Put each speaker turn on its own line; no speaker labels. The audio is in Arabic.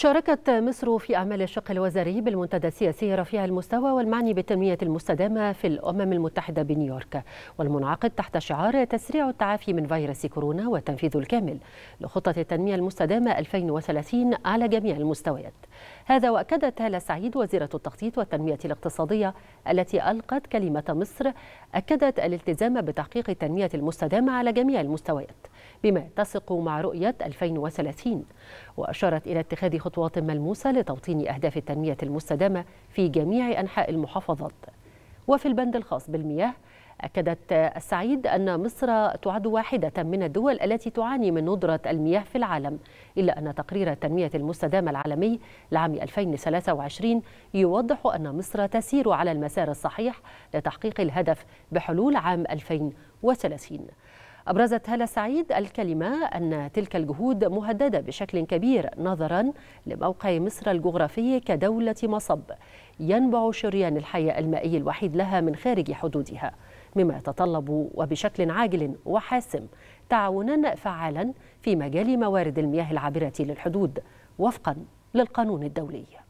شاركت مصر في أعمال الشق الوزاري بالمنتدى السياسي رفيع المستوى والمعني بالتنمية المستدامة في الأمم المتحدة بنيويورك والمنعقد تحت شعار تسريع التعافي من فيروس كورونا والتنفيذ الكامل لخطة التنمية المستدامة 2030 على جميع المستويات هذا وأكدت تالا سعيد وزيرة التخطيط والتنمية الاقتصادية التي ألقت كلمة مصر أكدت الالتزام بتحقيق التنمية المستدامة على جميع المستويات بما يتسق مع رؤية 2030 وأشارت إلى اتخاذ خطوات ملموسة لتوطين أهداف التنمية المستدامة في جميع أنحاء المحافظات وفي البند الخاص بالمياه أكدت السعيد أن مصر تعد واحدة من الدول التي تعاني من ندرة المياه في العالم إلا أن تقرير التنمية المستدامة العالمي لعام 2023 يوضح أن مصر تسير على المسار الصحيح لتحقيق الهدف بحلول عام 2030 أبرزت هالة سعيد الكلمة أن تلك الجهود مهددة بشكل كبير نظرا لموقع مصر الجغرافي كدولة مصب ينبع شريان الحي المائي الوحيد لها من خارج حدودها مما يتطلب وبشكل عاجل وحاسم تعاونا فعالا في مجال موارد المياه العابرة للحدود وفقا للقانون الدولي